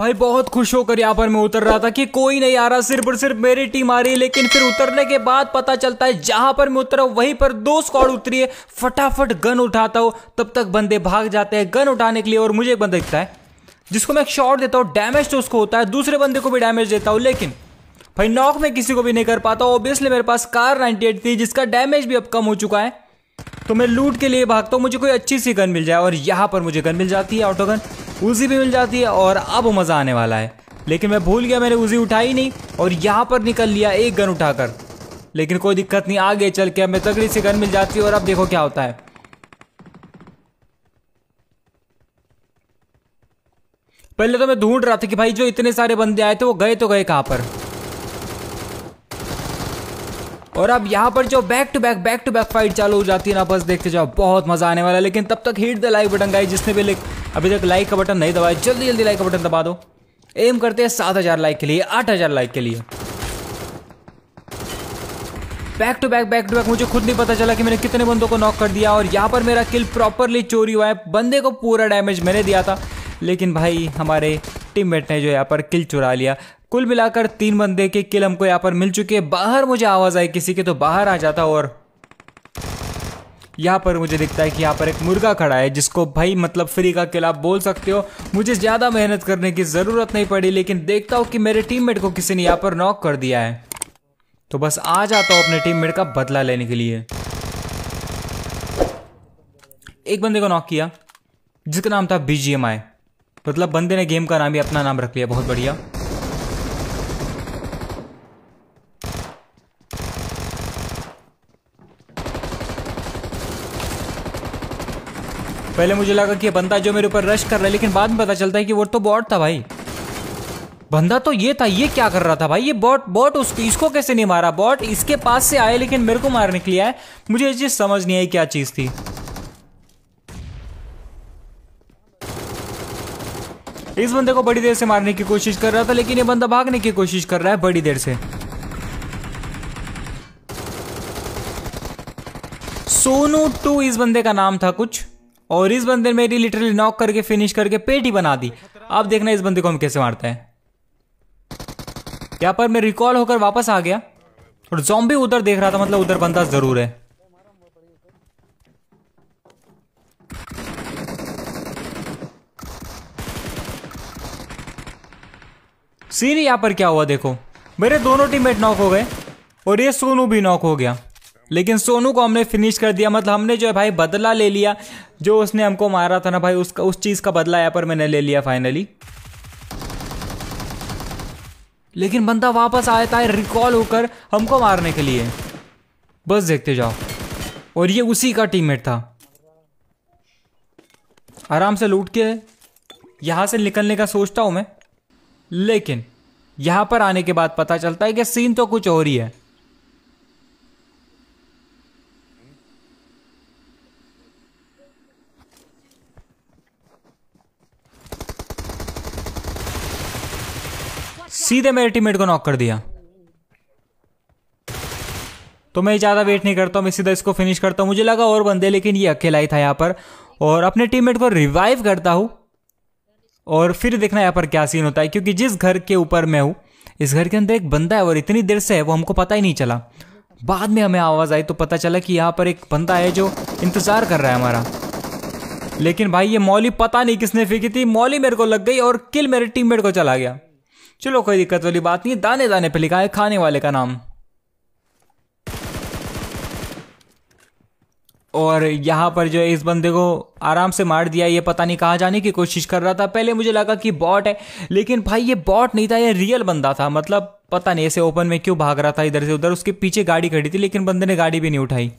भाई बहुत खुश होकर यहाँ पर मैं उतर रहा था कि कोई नहीं आ रहा सिर्फ और सिर्फ मेरी टीम आ रही है लेकिन फिर उतरने के बाद पता चलता है जहां पर मैं उतरा वहीं पर दो स्कॉड उतरी है फटाफट गन उठाता हूँ तब तक बंदे भाग जाते हैं गन उठाने के लिए और मुझे एक बंदा दिखता है जिसको मैं एक शॉट देता हूँ डैमेज तो उसको होता है दूसरे बंदे को भी डैमेज देता हूँ लेकिन भाई नॉक में किसी को भी नहीं कर पाता ऑब्वियसली मेरे पास कार एट थी जिसका डैमेज भी अब कम हो चुका है तो मैं लूट के लिए भागता हूँ मुझे कोई अच्छी सी गन मिल जाए और यहाँ पर मुझे गन मिल जाती है ऑटो गन उजी भी मिल जाती है और अब मज़ा आने वाला है लेकिन मैं भूल गया मैंने उजी उठाई नहीं और यहाँ पर निकल लिया एक गन उठाकर लेकिन कोई दिक्कत नहीं आगे चल के हमें तगड़ी सी गन मिल जाती है और अब देखो क्या होता है पहले तो मैं ढूंढ रहा था कि भाई जो इतने सारे बंदे आए थे वो गए तो गए कहाँ पर और अब यहाँ पर जो back to back back to back fight चालू हो जाती है ना बस देखते जाओ बहुत मजा आने वाला है लेकिन तब तक हिट द लाइक बटन गाई जिसने भी अभी तक लाइक का बटन नहीं दबाया जल्दी जल्दी लाइक का बटन दबा दो एम करते हैं सात हजार लाइक के लिए आठ हजार लाइक के लिए back to back back to back मुझे खुद नहीं पता चला कि मैंने कितने बंदों को नॉक कर दिया और यहाँ पर मेरा किल प्रॉपरली चोरी हुआ है बंदे को पूरा डैमेज मैंने दिया था लेकिन भाई हमारे टीममेट ने जो यहाँ पर किल चुरा लिया कुल मिलाकर तीन बंदे के किल हमको यहाँ पर मिल चुके हैं बाहर मुझे आवाज़ आई किसी के तो बाहर आ जाता और यहाँ पर मुझे दिखता है कि यहाँ पर एक मुर्गा खड़ा है जिसको भाई मतलब फ्री का किला बोल सकते हो मुझे ज़्यादा मेहनत करने की ज़रूरत नहीं पड़ी लेकिन देखता हूँ कि मेरे टीममेट को किसी ने यहाँ पर नॉक कर दिया है तो बस आ जाता हूँ अपने टीममेट का बदला लेने के लिए एक बंदे को नॉक किया जिसका नाम था बीजीएमआई मतलब बंदे ने गेम का नाम ही अपना नाम रख लिया बहुत बढ़िया पहले मुझे लगा कि बंदा जो मेरे ऊपर रश कर रहा है लेकिन बाद में पता चलता है कि वो तो बॉट था भाई बंदा तो ये था ये क्या कर रहा था भाई ये बॉट बॉट उसको इसको कैसे नहीं मारा बॉट इसके पास से आया लेकिन मेरे को मारने के लिए आया मुझे ये चीज समझ नहीं आई क्या चीज थी इस बंदे को बड़ी देर से मारने की कोशिश कर रहा था लेकिन ये बंदा भागने की कोशिश कर रहा है बड़ी देर से सोनू टू इस बंदे का नाम था कुछ और इस बंदे ने मेरी लिटरली नॉक करके फिनिश करके पेट ही बना दी अब देखना इस बंदे को हम कैसे मारते हैं यहाँ पर मैं रिकॉल होकर वापस आ गया और जॉम्बी उधर देख रहा था मतलब उधर बंदा जरूर है सीन यहाँ पर क्या हुआ देखो मेरे दोनों टीममेट नॉक हो गए और ये सोनू भी नॉक हो गया लेकिन सोनू को हमने फिनिश कर दिया मतलब हमने जो है भाई बदला ले लिया जो उसने हमको मारा था ना भाई उसका उस चीज़ का बदला यहाँ पर मैंने ले लिया फाइनली लेकिन बंदा वापस आया था रिकॉल होकर हमको मारने के लिए बस देखते जाओ और ये उसी का टीममेट था आराम से लूट के यहाँ से निकलने का सोचता हूँ मैं लेकिन यहाँ पर आने के बाद पता चलता है कि सीन तो कुछ और ही है सीधे मेरे टीममेट को नॉक कर दिया तो मैं ज़्यादा वेट नहीं करता मैं सीधा इसको फिनिश करता हूं मुझे लगा और बंदे लेकिन ये अकेला ही था यहां पर और अपने टीममेट को रिवाइव करता हूं और फिर देखना यहां पर क्या सीन होता है क्योंकि जिस घर के ऊपर मैं हूं इस घर के अंदर एक बंदा है और इतनी देर से है वो हमको पता ही नहीं चला बाद में हमें आवाज़ आई तो पता चला कि यहाँ पर एक बंदा है जो इंतज़ार कर रहा है हमारा लेकिन भाई ये मौली पता नहीं किसने फेंकी थी मौली मेरे को लग गई और किल मेरे टीममेट को चला गया चलो कोई दिक्कत वाली बात नहीं दाने दाने पे लिखा है खाने वाले का नाम और यहाँ पर जो है इस बंदे को आराम से मार दिया ये पता नहीं कहाँ जाने की कोशिश कर रहा था पहले मुझे लगा कि बॉट है लेकिन भाई ये बॉट नहीं था ये रियल बंदा था मतलब पता नहीं ऐसे ओपन में क्यों भाग रहा था इधर से उधर उसके पीछे गाड़ी खड़ी थी लेकिन बंदे ने गाड़ी भी नहीं उठाई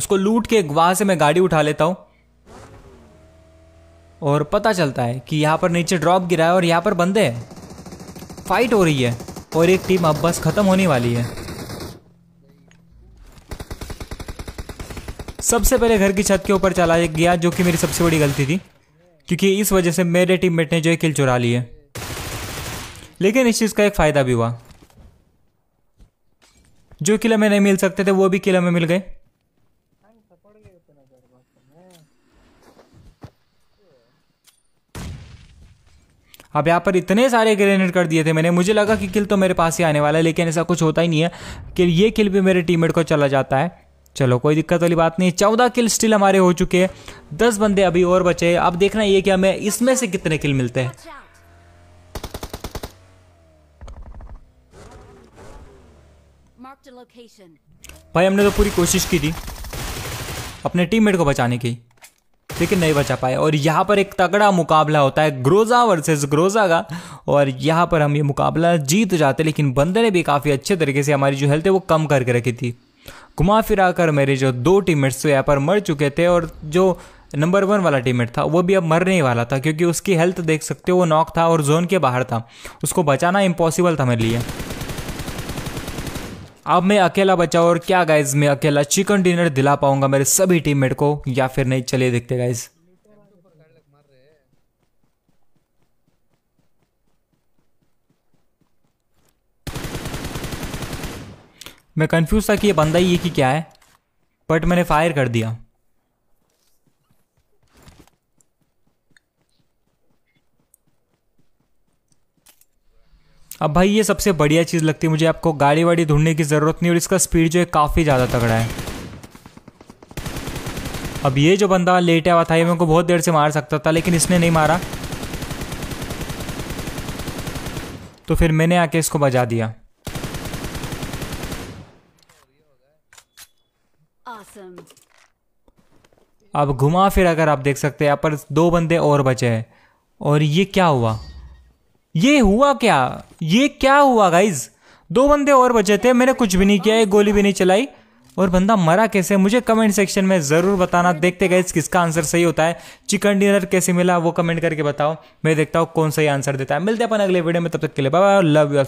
उसको लूट के वहां से मैं गाड़ी उठा लेता हूँ और पता चलता है कि यहाँ पर नीचे ड्रॉप गिरा है और यहाँ पर बंदे हैं फाइट हो रही है और एक टीम अब बस ख़त्म होने वाली है सबसे पहले घर की छत के ऊपर चला गया जो कि मेरी सबसे बड़ी गलती थी क्योंकि इस वजह से मेरे टीममेट ने जो है किल चुरा ली है लेकिन इस चीज़ का एक फ़ायदा भी हुआ जो किल हमें नहीं मिल सकते थे वो भी किल हमें मिल गए अब यहाँ पर इतने सारे ग्रेनेड कर दिए थे मैंने मुझे लगा कि किल तो मेरे पास ही आने वाला है लेकिन ऐसा कुछ होता ही नहीं है कि ये किल भी मेरे टीममेट को चला जाता है चलो कोई दिक्कत वाली बात नहीं चौदह किल स्टिल हमारे हो चुके हैं दस बंदे अभी और बचे हैं अब देखना ये कि हमें इसमें से कितने किल मिलते हैं भाई हमने तो पूरी कोशिश की थी अपने टीममेट को बचाने की लेकिन नहीं बचा पाए और यहाँ पर एक तगड़ा मुकाबला होता है ग्रोजा वर्सेस ग्रोजा का और यहाँ पर हम ये मुकाबला जीत जाते लेकिन बंदे ने भी काफ़ी अच्छे तरीके से हमारी जो हेल्थ है वो कम करके रखी थी घुमा फिरा कर मेरे जो दो टीममेट्स थे तो यहाँ पर मर चुके थे और जो नंबर वन वाला टीममेट था वो भी अब मरने ही वाला था क्योंकि उसकी हेल्थ देख सकते हो वो नॉक था और जोन के बाहर था उसको बचाना इम्पॉसिबल था मेरे लिए अब मैं अकेला बचा और क्या गाइज मैं अकेला चिकन डिनर दिला पाऊंगा मेरे सभी टीम को या फिर नहीं चलिए देखते गाइज मैं कंफ्यूज था कि ये बंदा ही ये कि क्या है बट मैंने फायर कर दिया अब भाई ये सबसे बढ़िया चीज़ लगती है मुझे आपको गाड़ी वाड़ी ढूंढने की ज़रूरत नहीं और इसका स्पीड जो है काफ़ी ज़्यादा तगड़ा है अब ये जो बंदा लेट आया था ये मेरे को बहुत देर से मार सकता था लेकिन इसने नहीं मारा तो फिर मैंने आके इसको बजा दिया अब घुमा फिर अगर आप देख सकते हैं यहाँ पर दो बंदे और बचे हैं और ये क्या हुआ ये हुआ क्या ये क्या हुआ गाइज दो बंदे और बचे थे मैंने कुछ भी नहीं किया एक गोली भी नहीं चलाई और बंदा मरा कैसे मुझे कमेंट सेक्शन में ज़रूर बताना देखते गए किसका आंसर सही होता है चिकन डिनर कैसे मिला वो कमेंट करके बताओ मैं देखता हूँ कौन सही आंसर देता है मिलते हैं अपन अगले वीडियो में तब तक के लिए बाय लव यू